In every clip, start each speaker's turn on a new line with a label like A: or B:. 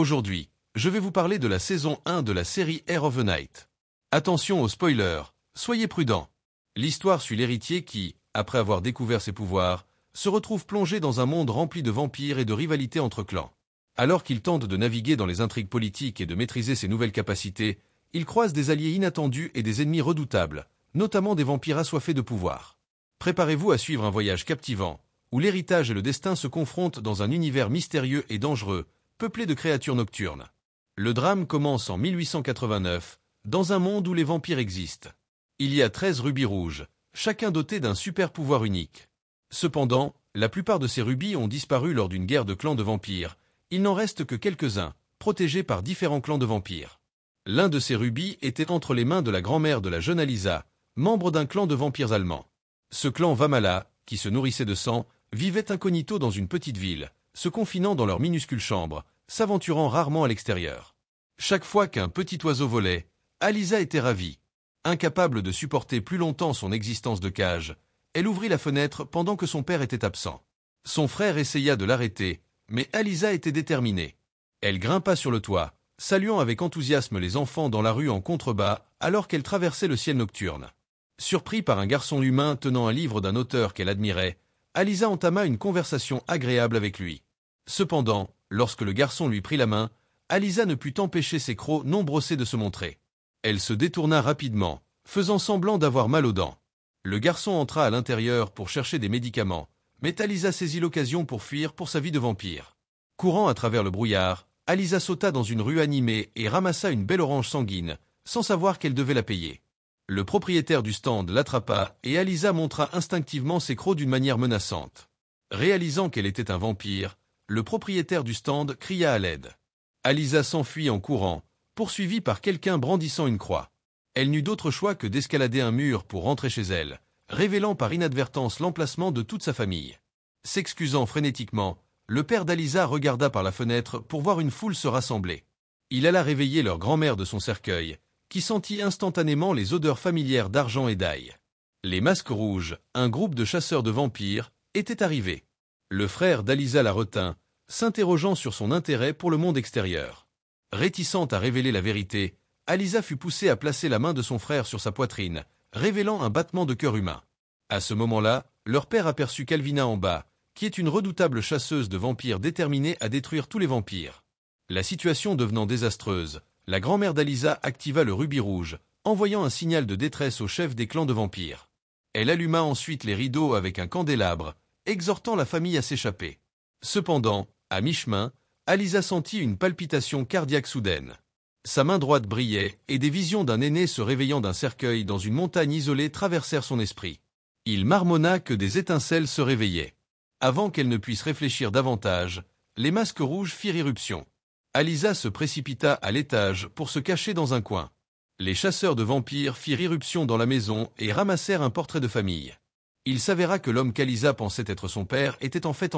A: Aujourd'hui, je vais vous parler de la saison 1 de la série Air of the Night. Attention aux spoilers, soyez prudents. L'histoire suit l'héritier qui, après avoir découvert ses pouvoirs, se retrouve plongé dans un monde rempli de vampires et de rivalités entre clans. Alors qu'il tente de naviguer dans les intrigues politiques et de maîtriser ses nouvelles capacités, il croise des alliés inattendus et des ennemis redoutables, notamment des vampires assoiffés de pouvoir. Préparez-vous à suivre un voyage captivant, où l'héritage et le destin se confrontent dans un univers mystérieux et dangereux, peuplé de créatures nocturnes. Le drame commence en 1889, dans un monde où les vampires existent. Il y a treize rubis rouges, chacun doté d'un super pouvoir unique. Cependant, la plupart de ces rubis ont disparu lors d'une guerre de clans de vampires. Il n'en reste que quelques-uns, protégés par différents clans de vampires. L'un de ces rubis était entre les mains de la grand-mère de la jeune Alisa, membre d'un clan de vampires allemands. Ce clan Vamala, qui se nourrissait de sang, vivait incognito dans une petite ville, se confinant dans leur minuscule chambre, s'aventurant rarement à l'extérieur. Chaque fois qu'un petit oiseau volait, Alisa était ravie. Incapable de supporter plus longtemps son existence de cage, elle ouvrit la fenêtre pendant que son père était absent. Son frère essaya de l'arrêter, mais Alisa était déterminée. Elle grimpa sur le toit, saluant avec enthousiasme les enfants dans la rue en contrebas alors qu'elle traversait le ciel nocturne. Surpris par un garçon humain tenant un livre d'un auteur qu'elle admirait, Alisa entama une conversation agréable avec lui. Cependant, lorsque le garçon lui prit la main, Alisa ne put empêcher ses crocs non brossés de se montrer. Elle se détourna rapidement, faisant semblant d'avoir mal aux dents. Le garçon entra à l'intérieur pour chercher des médicaments, mais Alisa saisit l'occasion pour fuir pour sa vie de vampire. Courant à travers le brouillard, Alisa sauta dans une rue animée et ramassa une belle orange sanguine, sans savoir qu'elle devait la payer. Le propriétaire du stand l'attrapa et Alisa montra instinctivement ses crocs d'une manière menaçante. Réalisant qu'elle était un vampire, le propriétaire du stand cria à l'aide. Alisa s'enfuit en courant, poursuivie par quelqu'un brandissant une croix. Elle n'eut d'autre choix que d'escalader un mur pour rentrer chez elle, révélant par inadvertance l'emplacement de toute sa famille. S'excusant frénétiquement, le père d'Alisa regarda par la fenêtre pour voir une foule se rassembler. Il alla réveiller leur grand-mère de son cercueil, qui sentit instantanément les odeurs familières d'argent et d'ail. Les Masques Rouges, un groupe de chasseurs de vampires, étaient arrivés. Le frère d'Aliza la retint, s'interrogeant sur son intérêt pour le monde extérieur. Réticente à révéler la vérité, Alisa fut poussée à placer la main de son frère sur sa poitrine, révélant un battement de cœur humain. À ce moment-là, leur père aperçut Calvina en bas, qui est une redoutable chasseuse de vampires déterminée à détruire tous les vampires. La situation devenant désastreuse, la grand-mère d'Alisa activa le rubis rouge, envoyant un signal de détresse au chef des clans de vampires. Elle alluma ensuite les rideaux avec un candélabre, exhortant la famille à s'échapper. Cependant, à mi-chemin, Alisa sentit une palpitation cardiaque soudaine. Sa main droite brillait, et des visions d'un aîné se réveillant d'un cercueil dans une montagne isolée traversèrent son esprit. Il marmonna que des étincelles se réveillaient. Avant qu'elle ne puisse réfléchir davantage, les masques rouges firent irruption. Alisa se précipita à l'étage pour se cacher dans un coin. Les chasseurs de vampires firent irruption dans la maison et ramassèrent un portrait de famille. Il s'avéra que l'homme qu'Alisa pensait être son père était en fait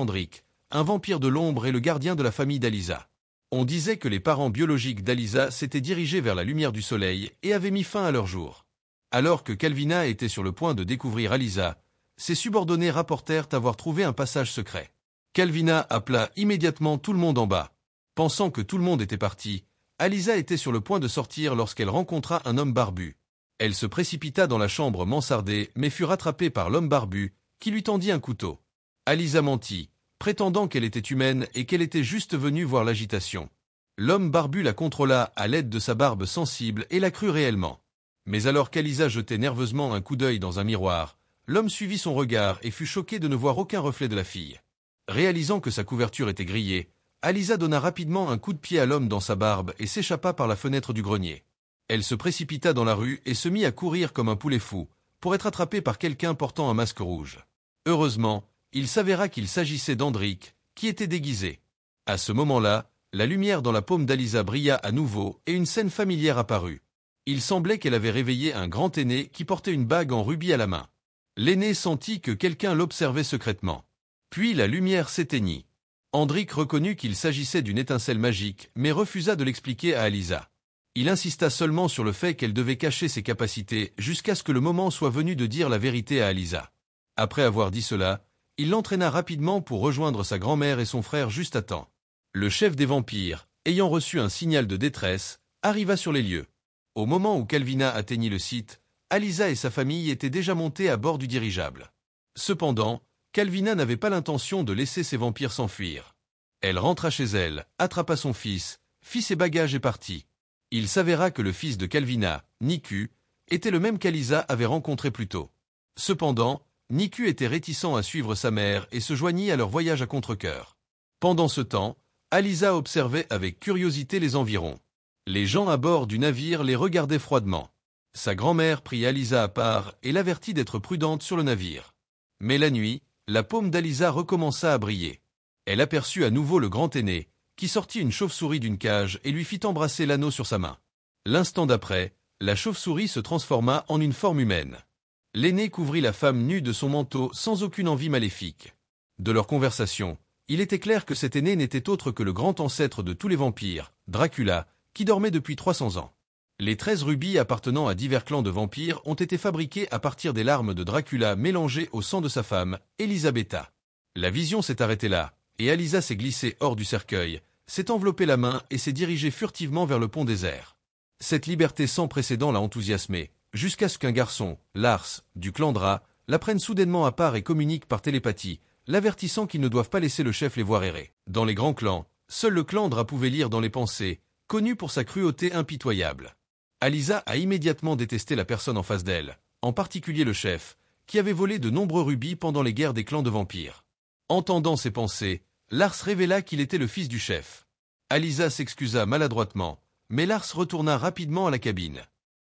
A: un vampire de l'ombre et le gardien de la famille d'Alisa. On disait que les parents biologiques d'Alisa s'étaient dirigés vers la lumière du soleil et avaient mis fin à leur jour. Alors que Calvina était sur le point de découvrir Alisa, ses subordonnés rapportèrent avoir trouvé un passage secret. Calvina appela immédiatement tout le monde en bas. Pensant que tout le monde était parti, Alisa était sur le point de sortir lorsqu'elle rencontra un homme barbu. Elle se précipita dans la chambre mansardée mais fut rattrapée par l'homme barbu, qui lui tendit un couteau. Alisa mentit, prétendant qu'elle était humaine et qu'elle était juste venue voir l'agitation. L'homme barbu la contrôla à l'aide de sa barbe sensible et la crut réellement. Mais alors qu'Alisa jetait nerveusement un coup d'œil dans un miroir, l'homme suivit son regard et fut choqué de ne voir aucun reflet de la fille. Réalisant que sa couverture était grillée, Alisa donna rapidement un coup de pied à l'homme dans sa barbe et s'échappa par la fenêtre du grenier. Elle se précipita dans la rue et se mit à courir comme un poulet fou, pour être attrapée par quelqu'un portant un masque rouge. Heureusement, il s'avéra qu'il s'agissait d'Andric, qui était déguisé. À ce moment-là, la lumière dans la paume d'Alisa brilla à nouveau et une scène familière apparut. Il semblait qu'elle avait réveillé un grand aîné qui portait une bague en rubis à la main. L'aîné sentit que quelqu'un l'observait secrètement. Puis la lumière s'éteignit. Andric reconnut qu'il s'agissait d'une étincelle magique, mais refusa de l'expliquer à Alisa. Il insista seulement sur le fait qu'elle devait cacher ses capacités jusqu'à ce que le moment soit venu de dire la vérité à Alisa. Après avoir dit cela, il l'entraîna rapidement pour rejoindre sa grand-mère et son frère juste à temps. Le chef des vampires, ayant reçu un signal de détresse, arriva sur les lieux. Au moment où Calvina atteignit le site, Alisa et sa famille étaient déjà montés à bord du dirigeable. Cependant, Calvina n'avait pas l'intention de laisser ses vampires s'enfuir. Elle rentra chez elle, attrapa son fils, fit ses bagages et partit. Il s'avéra que le fils de Calvina, Niku, était le même qu'Alisa avait rencontré plus tôt. Cependant, Niku était réticent à suivre sa mère et se joignit à leur voyage à contre coeur Pendant ce temps, Alisa observait avec curiosité les environs. Les gens à bord du navire les regardaient froidement. Sa grand-mère prit Alisa à part et l'avertit d'être prudente sur le navire. Mais la nuit, la paume d'Alisa recommença à briller. Elle aperçut à nouveau le grand aîné, qui sortit une chauve-souris d'une cage et lui fit embrasser l'anneau sur sa main. L'instant d'après, la chauve-souris se transforma en une forme humaine. L'aîné couvrit la femme nue de son manteau sans aucune envie maléfique. De leur conversation, il était clair que cet aîné n'était autre que le grand ancêtre de tous les vampires, Dracula, qui dormait depuis 300 ans. Les treize rubis appartenant à divers clans de vampires ont été fabriqués à partir des larmes de Dracula mélangées au sang de sa femme, Elisabetta. La vision s'est arrêtée là, et Alisa s'est glissée hors du cercueil, s'est enveloppée la main et s'est dirigée furtivement vers le pont désert. Cette liberté sans précédent l'a enthousiasmée, jusqu'à ce qu'un garçon, Lars, du clan Dra, la prenne soudainement à part et communique par télépathie, l'avertissant qu'ils ne doivent pas laisser le chef les voir errer. Dans les grands clans, seul le clan Dra pouvait lire dans les pensées, connu pour sa cruauté impitoyable. Alisa a immédiatement détesté la personne en face d'elle, en particulier le chef, qui avait volé de nombreux rubis pendant les guerres des clans de vampires. Entendant ses pensées, Lars révéla qu'il était le fils du chef. Alisa s'excusa maladroitement, mais Lars retourna rapidement à la cabine.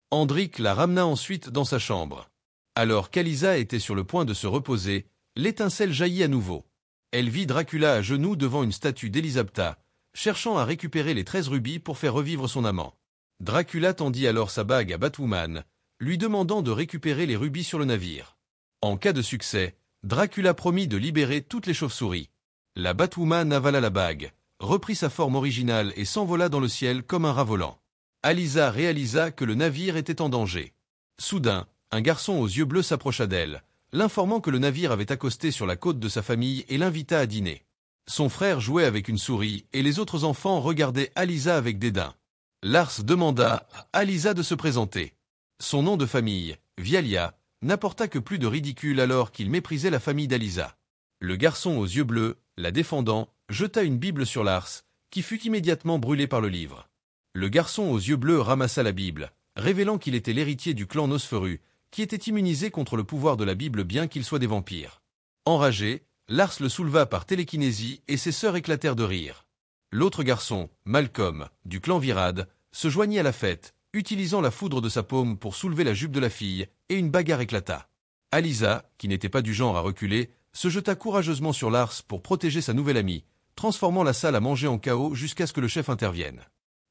A: Hendrik la ramena ensuite dans sa chambre. Alors qu'Alisa était sur le point de se reposer, l'étincelle jaillit à nouveau. Elle vit Dracula à genoux devant une statue d'Elisabta, cherchant à récupérer les treize rubis pour faire revivre son amant. Dracula tendit alors sa bague à Batwoman, lui demandant de récupérer les rubis sur le navire. En cas de succès, Dracula promit de libérer toutes les chauves-souris. La Batwoman avala la bague, reprit sa forme originale et s'envola dans le ciel comme un rat volant. Alisa réalisa que le navire était en danger. Soudain, un garçon aux yeux bleus s'approcha d'elle, l'informant que le navire avait accosté sur la côte de sa famille et l'invita à dîner. Son frère jouait avec une souris et les autres enfants regardaient Alisa avec dédain. Lars demanda à Alisa de se présenter. Son nom de famille, Vialia, n'apporta que plus de ridicule alors qu'il méprisait la famille d'Alisa. Le garçon aux yeux bleus, la défendant, jeta une Bible sur Lars, qui fut immédiatement brûlé par le livre le garçon aux yeux bleus ramassa la Bible, révélant qu'il était l'héritier du clan Nosferu, qui était immunisé contre le pouvoir de la Bible bien qu'il soit des vampires. Enragé, Lars le souleva par télékinésie et ses sœurs éclatèrent de rire. L'autre garçon, Malcolm, du clan Virade, se joignit à la fête, utilisant la foudre de sa paume pour soulever la jupe de la fille, et une bagarre éclata. Alisa, qui n'était pas du genre à reculer, se jeta courageusement sur Lars pour protéger sa nouvelle amie, transformant la salle à manger en chaos jusqu'à ce que le chef intervienne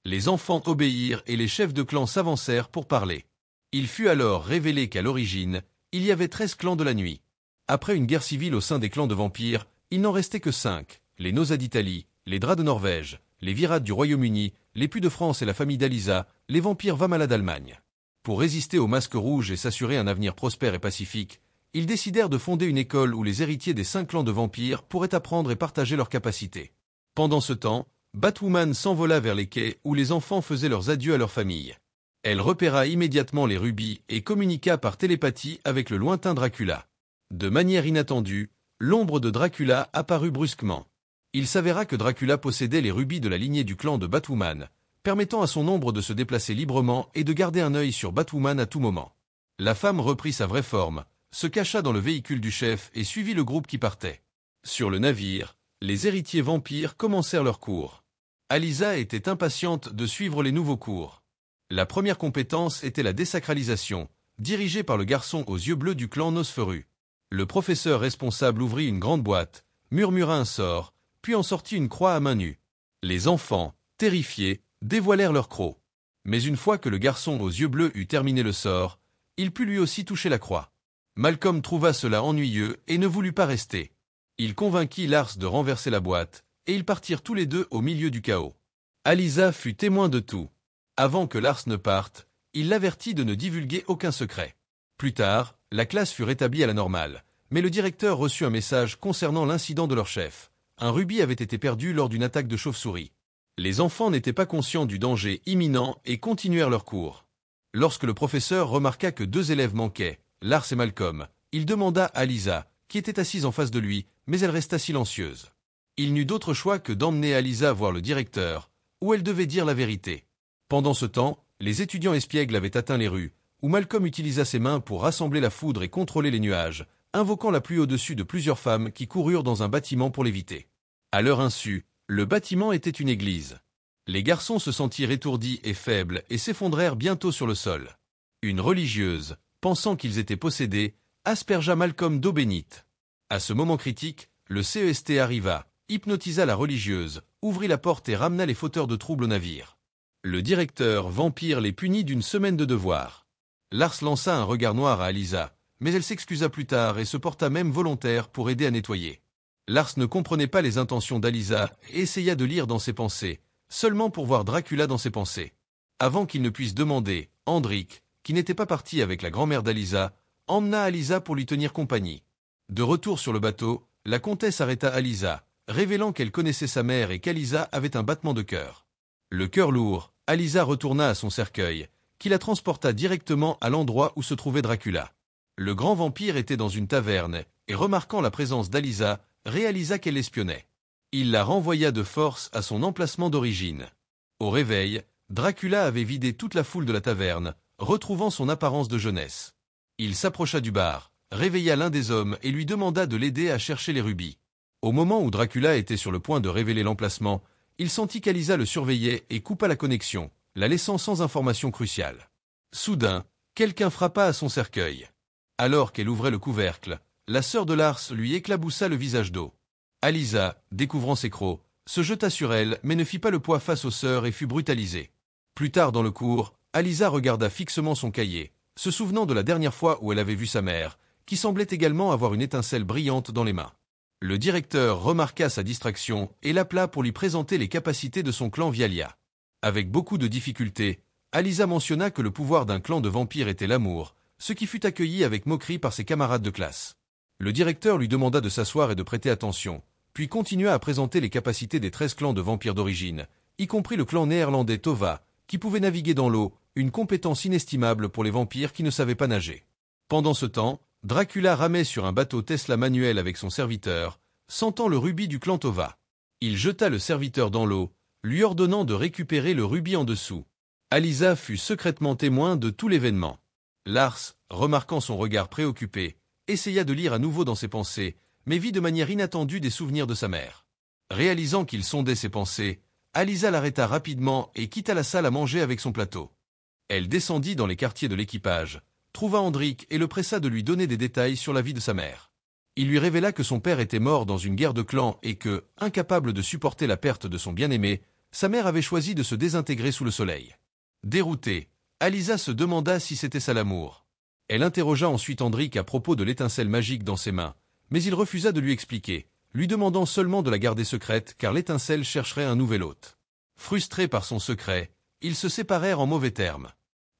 A: les enfants obéirent et les chefs de clans s'avancèrent pour parler. Il fut alors révélé qu'à l'origine, il y avait treize clans de la nuit. Après une guerre civile au sein des clans de vampires, il n'en restait que cinq, les Nosas d'Italie, les Draps de Norvège, les Virates du Royaume-Uni, les Puits de France et la famille d'Alisa, les vampires Vamala d'Allemagne. Pour résister aux masques rouges et s'assurer un avenir prospère et pacifique, ils décidèrent de fonder une école où les héritiers des cinq clans de vampires pourraient apprendre et partager leurs capacités. Pendant ce temps, Batwoman s'envola vers les quais où les enfants faisaient leurs adieux à leur famille. Elle repéra immédiatement les rubis et communiqua par télépathie avec le lointain Dracula. De manière inattendue, l'ombre de Dracula apparut brusquement. Il s'avéra que Dracula possédait les rubis de la lignée du clan de Batwoman, permettant à son ombre de se déplacer librement et de garder un œil sur Batwoman à tout moment. La femme reprit sa vraie forme, se cacha dans le véhicule du chef et suivit le groupe qui partait. Sur le navire, les héritiers vampires commencèrent leur cours. Alisa était impatiente de suivre les nouveaux cours. La première compétence était la désacralisation, dirigée par le garçon aux yeux bleus du clan Nosferu. Le professeur responsable ouvrit une grande boîte, murmura un sort, puis en sortit une croix à main nue. Les enfants, terrifiés, dévoilèrent leurs crocs. Mais une fois que le garçon aux yeux bleus eut terminé le sort, il put lui aussi toucher la croix. Malcolm trouva cela ennuyeux et ne voulut pas rester. Il convainquit Lars de renverser la boîte, et ils partirent tous les deux au milieu du chaos. Alisa fut témoin de tout. Avant que Lars ne parte, il l'avertit de ne divulguer aucun secret. Plus tard, la classe fut rétablie à la normale, mais le directeur reçut un message concernant l'incident de leur chef. Un rubis avait été perdu lors d'une attaque de chauve-souris. Les enfants n'étaient pas conscients du danger imminent et continuèrent leur cours. Lorsque le professeur remarqua que deux élèves manquaient, Lars et Malcolm, il demanda à Alisa, qui était assise en face de lui, mais elle resta silencieuse. Il n'eut d'autre choix que d'emmener Alisa voir le directeur, où elle devait dire la vérité. Pendant ce temps, les étudiants espiègles avaient atteint les rues, où Malcolm utilisa ses mains pour rassembler la foudre et contrôler les nuages, invoquant la pluie au-dessus de plusieurs femmes qui coururent dans un bâtiment pour l'éviter. À leur insu, le bâtiment était une église. Les garçons se sentirent étourdis et faibles et s'effondrèrent bientôt sur le sol. Une religieuse, pensant qu'ils étaient possédés, aspergea Malcolm d'eau bénite. À ce moment critique, le CEST arriva, hypnotisa la religieuse, ouvrit la porte et ramena les fauteurs de troubles au navire. Le directeur vampire les punit d'une semaine de devoir. Lars lança un regard noir à Alisa, mais elle s'excusa plus tard et se porta même volontaire pour aider à nettoyer. Lars ne comprenait pas les intentions d'Alisa et essaya de lire dans ses pensées, seulement pour voir Dracula dans ses pensées. Avant qu'il ne puisse demander, Hendrik, qui n'était pas parti avec la grand-mère d'Alisa, emmena Alisa pour lui tenir compagnie. De retour sur le bateau, la comtesse arrêta Alisa, révélant qu'elle connaissait sa mère et qu'Alisa avait un battement de cœur. Le cœur lourd, Alisa retourna à son cercueil, qui la transporta directement à l'endroit où se trouvait Dracula. Le grand vampire était dans une taverne, et remarquant la présence d'Alisa, réalisa qu'elle espionnait. Il la renvoya de force à son emplacement d'origine. Au réveil, Dracula avait vidé toute la foule de la taverne, retrouvant son apparence de jeunesse. Il s'approcha du bar, réveilla l'un des hommes et lui demanda de l'aider à chercher les rubis. Au moment où Dracula était sur le point de révéler l'emplacement, il sentit qu'Alisa le surveillait et coupa la connexion, la laissant sans information cruciale. Soudain, quelqu'un frappa à son cercueil. Alors qu'elle ouvrait le couvercle, la sœur de Lars lui éclaboussa le visage d'eau. Alisa, découvrant ses crocs, se jeta sur elle mais ne fit pas le poids face aux sœurs et fut brutalisée. Plus tard dans le cours, Alisa regarda fixement son cahier, se souvenant de la dernière fois où elle avait vu sa mère, qui semblait également avoir une étincelle brillante dans les mains. Le directeur remarqua sa distraction et l'appela pour lui présenter les capacités de son clan Vialia. Avec beaucoup de difficultés, Alisa mentionna que le pouvoir d'un clan de vampires était l'amour, ce qui fut accueilli avec moquerie par ses camarades de classe. Le directeur lui demanda de s'asseoir et de prêter attention, puis continua à présenter les capacités des treize clans de vampires d'origine, y compris le clan néerlandais Tova, qui pouvait naviguer dans l'eau, une compétence inestimable pour les vampires qui ne savaient pas nager. Pendant ce temps, Dracula ramait sur un bateau Tesla manuel avec son serviteur, sentant le rubis du clan Tova. Il jeta le serviteur dans l'eau, lui ordonnant de récupérer le rubis en dessous. Alisa fut secrètement témoin de tout l'événement. Lars, remarquant son regard préoccupé, essaya de lire à nouveau dans ses pensées, mais vit de manière inattendue des souvenirs de sa mère. Réalisant qu'il sondait ses pensées, Alisa l'arrêta rapidement et quitta la salle à manger avec son plateau. Elle descendit dans les quartiers de l'équipage, trouva Hendrik et le pressa de lui donner des détails sur la vie de sa mère. Il lui révéla que son père était mort dans une guerre de clans et que, incapable de supporter la perte de son bien-aimé, sa mère avait choisi de se désintégrer sous le soleil. Déroutée, Alisa se demanda si c'était ça l'amour. Elle interrogea ensuite Hendrik à propos de l'étincelle magique dans ses mains, mais il refusa de lui expliquer, lui demandant seulement de la garder secrète car l'étincelle chercherait un nouvel hôte. Frustré par son secret, ils se séparèrent en mauvais termes.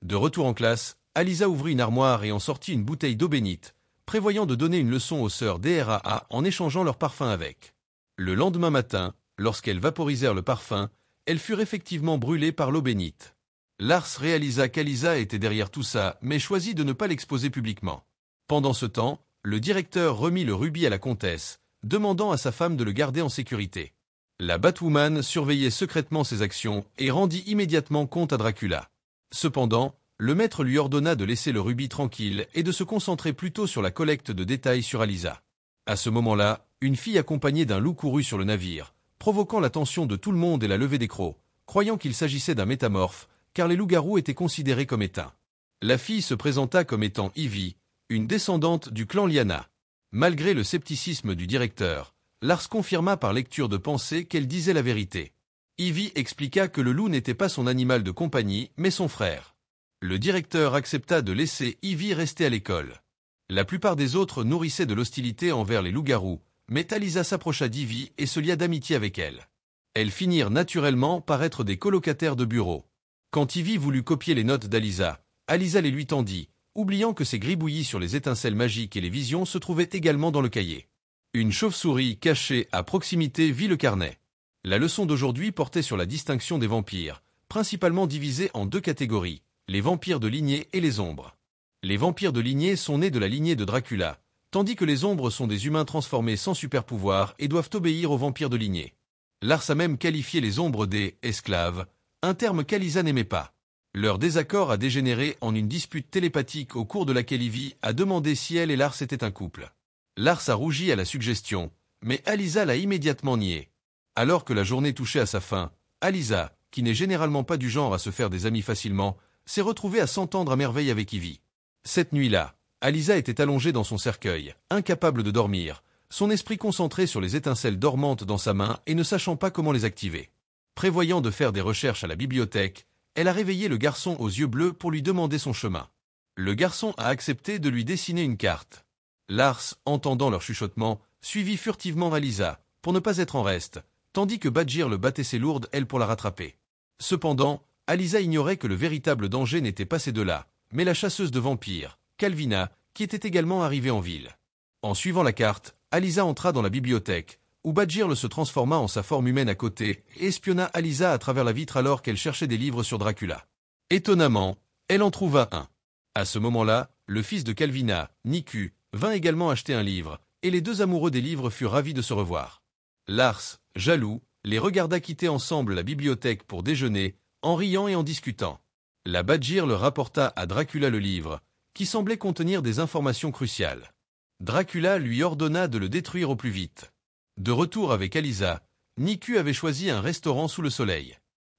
A: De retour en classe, Alisa ouvrit une armoire et en sortit une bouteille d'eau bénite, prévoyant de donner une leçon aux sœurs DRAA en échangeant leur parfum avec. Le lendemain matin, lorsqu'elles vaporisèrent le parfum, elles furent effectivement brûlées par l'eau bénite. Lars réalisa qu'Alisa était derrière tout ça, mais choisit de ne pas l'exposer publiquement. Pendant ce temps, le directeur remit le rubis à la comtesse, demandant à sa femme de le garder en sécurité. La Batwoman surveillait secrètement ses actions et rendit immédiatement compte à Dracula. Cependant, le maître lui ordonna de laisser le rubis tranquille et de se concentrer plutôt sur la collecte de détails sur Alisa. À ce moment-là, une fille accompagnée d'un loup courut sur le navire, provoquant l'attention de tout le monde et la levée des crocs, croyant qu'il s'agissait d'un métamorphe, car les loups-garous étaient considérés comme éteints. La fille se présenta comme étant Ivy, une descendante du clan Liana. Malgré le scepticisme du directeur, Lars confirma par lecture de pensée qu'elle disait la vérité. Ivy expliqua que le loup n'était pas son animal de compagnie, mais son frère. Le directeur accepta de laisser Ivy rester à l'école. La plupart des autres nourrissaient de l'hostilité envers les loups-garous, mais Talisa s'approcha d'Ivy et se lia d'amitié avec elle. Elles finirent naturellement par être des colocataires de bureau. Quand Ivy voulut copier les notes d'Alisa, Alisa les lui tendit, oubliant que ses gribouillis sur les étincelles magiques et les visions se trouvaient également dans le cahier. Une chauve-souris cachée à proximité vit le carnet. La leçon d'aujourd'hui portait sur la distinction des vampires, principalement divisée en deux catégories, les vampires de lignée et les ombres. Les vampires de lignée sont nés de la lignée de Dracula, tandis que les ombres sont des humains transformés sans super et doivent obéir aux vampires de lignée. Lars a même qualifié les ombres des « esclaves », un terme qu'Alisa n'aimait pas. Leur désaccord a dégénéré en une dispute télépathique au cours de laquelle Ivy a demandé si elle et Lars étaient un couple. Lars a rougi à la suggestion, mais Alisa l'a immédiatement nié. Alors que la journée touchait à sa fin, Alisa, qui n'est généralement pas du genre à se faire des amis facilement, s'est retrouvée à s'entendre à merveille avec Ivy. Cette nuit-là, Alisa était allongée dans son cercueil, incapable de dormir, son esprit concentré sur les étincelles dormantes dans sa main et ne sachant pas comment les activer. Prévoyant de faire des recherches à la bibliothèque, elle a réveillé le garçon aux yeux bleus pour lui demander son chemin. Le garçon a accepté de lui dessiner une carte. Lars, entendant leur chuchotement, suivit furtivement Alisa, pour ne pas être en reste, tandis que Badgir le battait ses lourdes ailes pour la rattraper. Cependant, Alisa ignorait que le véritable danger n'était pas ces deux-là, mais la chasseuse de vampires, Calvina, qui était également arrivée en ville. En suivant la carte, Alisa entra dans la bibliothèque, où le se transforma en sa forme humaine à côté et espionna Alisa à travers la vitre alors qu'elle cherchait des livres sur Dracula. Étonnamment, elle en trouva un. À ce moment-là, le fils de Calvina, Niku, vint également acheter un livre, et les deux amoureux des livres furent ravis de se revoir. Lars, jaloux, les regarda quitter ensemble la bibliothèque pour déjeuner, en riant et en discutant. La Badgir le rapporta à Dracula le livre, qui semblait contenir des informations cruciales. Dracula lui ordonna de le détruire au plus vite. De retour avec Alisa, Niku avait choisi un restaurant sous le soleil.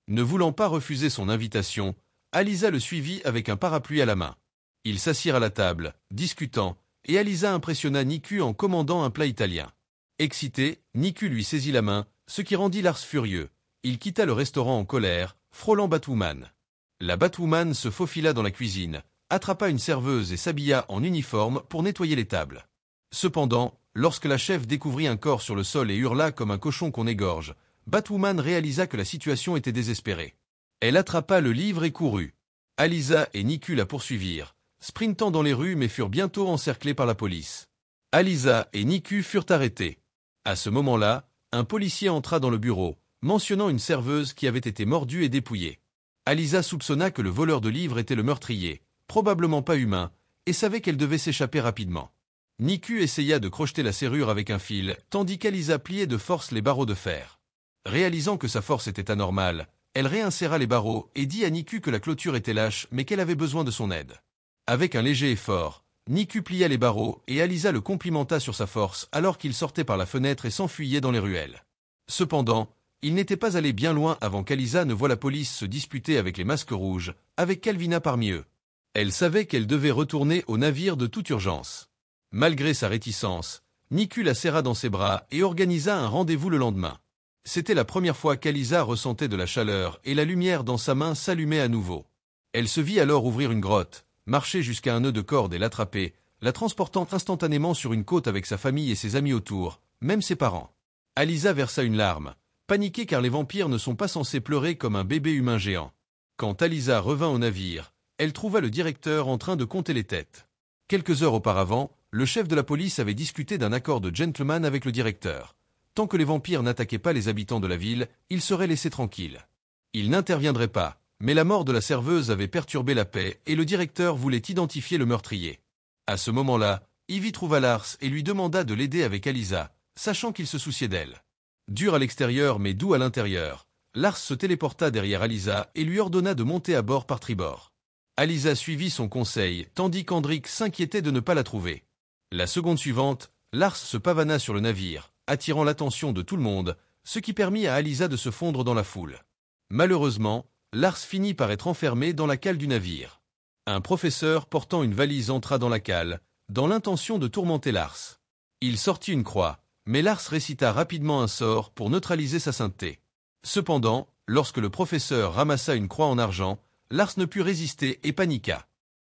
A: Ne voulant pas refuser son invitation, Alisa le suivit avec un parapluie à la main. Ils s'assirent à la table, discutant, et Alisa impressionna Niku en commandant un plat italien. Excité, Niku lui saisit la main, ce qui rendit Lars furieux. Il quitta le restaurant en colère, frôlant Batwoman. La Batwoman se faufila dans la cuisine, attrapa une serveuse et s'habilla en uniforme pour nettoyer les tables. Cependant, lorsque la chef découvrit un corps sur le sol et hurla comme un cochon qu'on égorge, Batwoman réalisa que la situation était désespérée. Elle attrapa le livre et courut. Alisa et Niku la poursuivirent, sprintant dans les rues mais furent bientôt encerclés par la police. Alisa et Niku furent arrêtés. À ce moment-là, un policier entra dans le bureau, mentionnant une serveuse qui avait été mordue et dépouillée. Alisa soupçonna que le voleur de livres était le meurtrier, probablement pas humain, et savait qu'elle devait s'échapper rapidement. Niku essaya de crocheter la serrure avec un fil, tandis qu'Alisa pliait de force les barreaux de fer. Réalisant que sa force était anormale, elle réinséra les barreaux et dit à Niku que la clôture était lâche mais qu'elle avait besoin de son aide. Avec un léger effort, Niku plia les barreaux et Alisa le complimenta sur sa force alors qu'il sortait par la fenêtre et s'enfuyait dans les ruelles. Cependant, il n'était pas allé bien loin avant qu'Alisa ne voit la police se disputer avec les masques rouges, avec Calvina parmi eux. Elle savait qu'elle devait retourner au navire de toute urgence. Malgré sa réticence, Niku la serra dans ses bras et organisa un rendez-vous le lendemain. C'était la première fois qu'Alisa ressentait de la chaleur et la lumière dans sa main s'allumait à nouveau. Elle se vit alors ouvrir une grotte, marcher jusqu'à un nœud de corde et l'attraper, la transportant instantanément sur une côte avec sa famille et ses amis autour, même ses parents. Alisa versa une larme, paniqué car les vampires ne sont pas censés pleurer comme un bébé humain géant. Quand Alisa revint au navire, elle trouva le directeur en train de compter les têtes. Quelques heures auparavant, le chef de la police avait discuté d'un accord de gentleman avec le directeur. Tant que les vampires n'attaquaient pas les habitants de la ville, ils seraient laissés tranquilles. Ils n'interviendraient pas, mais la mort de la serveuse avait perturbé la paix et le directeur voulait identifier le meurtrier. À ce moment-là, Ivy trouva Lars et lui demanda de l'aider avec Alisa, sachant qu'il se souciait d'elle. Dur à l'extérieur mais doux à l'intérieur, Lars se téléporta derrière Alisa et lui ordonna de monter à bord par tribord. Alisa suivit son conseil, tandis qu'Andric s'inquiétait de ne pas la trouver. La seconde suivante, Lars se pavana sur le navire, attirant l'attention de tout le monde, ce qui permit à Alisa de se fondre dans la foule. Malheureusement, Lars finit par être enfermé dans la cale du navire. Un professeur portant une valise entra dans la cale, dans l'intention de tourmenter Lars. Il sortit une croix, mais Lars récita rapidement un sort pour neutraliser sa sainteté. Cependant, lorsque le professeur ramassa une croix en argent, Lars ne put résister et paniqua.